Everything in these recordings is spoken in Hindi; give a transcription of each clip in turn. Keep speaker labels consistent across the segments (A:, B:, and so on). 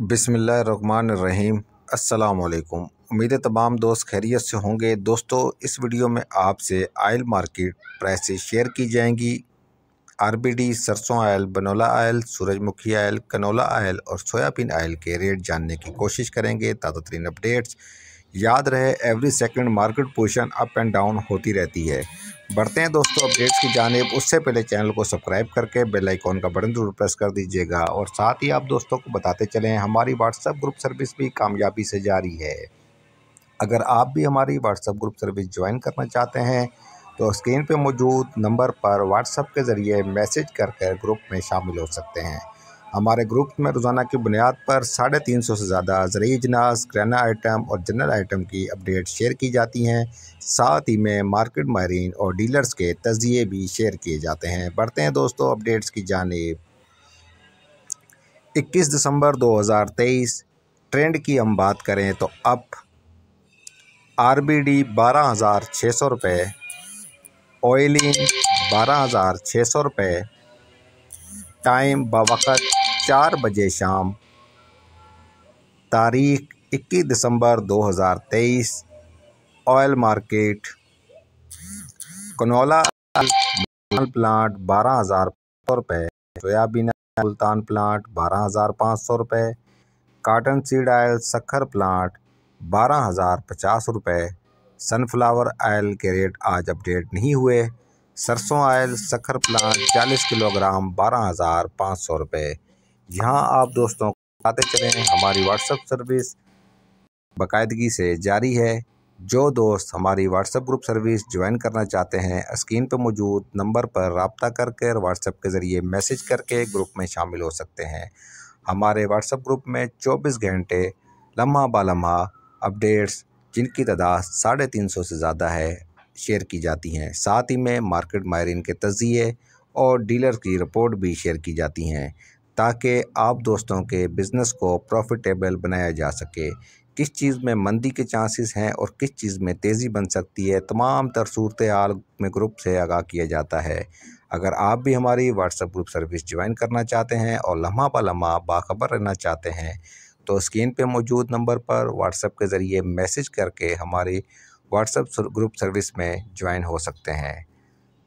A: बिसमीम् अल्लाम उम्मीद है तमाम दोस्त खैरियत से होंगे दोस्तों इस वीडियो में आपसे आयल मार्केट प्राइसेस शेयर की जाएंगी आरबीडी सरसों आयल बनोला आयल सूरजमुखी आयल कनोला आयल और सोयाबीन आयल के रेट जानने की कोशिश करेंगे ताज़ा तरीन अपडेट्स याद रहे every second market position up and down होती रहती है बढ़ते हैं दोस्तों अपडेट्स की जानब उससे पहले चैनल को सब्सक्राइब करके बेल आइकॉन का बटन जरूर प्रेस कर दीजिएगा और साथ ही आप दोस्तों को बताते चलें हमारी व्हाट्सएप ग्रुप सर्विस भी कामयाबी से जारी है अगर आप भी हमारी व्हाट्सएप ग्रुप सर्विस ज्वाइन करना चाहते हैं तो स्क्रीन पर मौजूद नंबर पर व्हाट्सएप के ज़रिए मैसेज करके ग्रुप में शामिल हो सकते हैं हमारे ग्रुप में रोज़ाना की बुनियाद पर साढ़े तीन सौ से ज़्यादा ज़रिए जनाज करना आइटम और जनरल आइटम की अपडेट शेयर की जाती हैं साथ ही में मार्केट माहरीन और डीलर्स के तजिए भी शेयर किए जाते हैं बढ़ते हैं दोस्तों अपडेट्स की जानब इक्कीस दिसंबर दो हज़ार तेईस ट्रेंड की हम बात करें तो अब आर बी डी बारह हज़ार छः सौ रुपये ऑयलिन बारह हज़ार छः सौ रुपये टाइम बवक़त चार बजे शाम तारीख 21 दिसंबर 2023 ऑयल मार्केट कनौला प्लांट बारह हज़ार सौ रुपये सोयाबीन मुल्तान प्लांट बारह हज़ार पाँच सौ रुपये काटन सीड आयल सखर प्लांट बारह हज़ार पचास रुपये सनफ्लावर आयल के रेट आज अपडेट नहीं हुए सरसों आयल सखर प्लांट चालीस किलोग्राम बारह हज़ार पाँच सौ रुपये यहाँ आप दोस्तों आते चलें हमारी व्हाट्सएप सर्विस बाकायदगी से जारी है जो दोस्त हमारी व्हाट्सएप ग्रुप सर्विस ज्वाइन करना चाहते हैं स्क्रीन पर मौजूद नंबर पर रबता करके और व्हाट्सएप के ज़रिए मैसेज करके ग्रुप में शामिल हो सकते हैं हमारे व्हाट्सएप ग्रुप में 24 घंटे लम्हा बालम्हा अपडेट्स जिनकी तादाद साढ़े तीन सौ से ज़्यादा है शेयर की जाती हैं साथ ही में मार्केट माहरीन के तजिए और डीलर की रिपोर्ट भी शेयर की जाती हैं ताकि आप दोस्तों के बिज़नेस को प्रॉफिटेबल बनाया जा सके किस चीज़ में मंदी के चांसेस हैं और किस चीज़ में तेज़ी बन सकती है तमाम तर सूरत हाल में ग्रुप से आगाह किया जाता है अगर आप भी हमारी व्हाट्सएप ग्रुप सर्विस ज्वाइन करना चाहते हैं और लम्हा पा लम्हा बाखबर रहना चाहते हैं तो स्क्रीन पे मौजूद नंबर पर व्हाट्सएप के ज़रिए मैसेज करके हमारी व्हाट्सएप ग्रुप सर्विस में ज्वाइन हो सकते हैं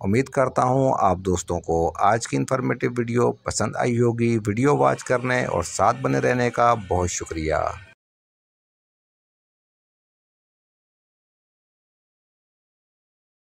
A: उम्मीद करता हूँ आप दोस्तों को आज की इन्फॉर्मेटिव वीडियो पसंद आई होगी वीडियो वॉच करने और साथ बने रहने का बहुत शुक्रिया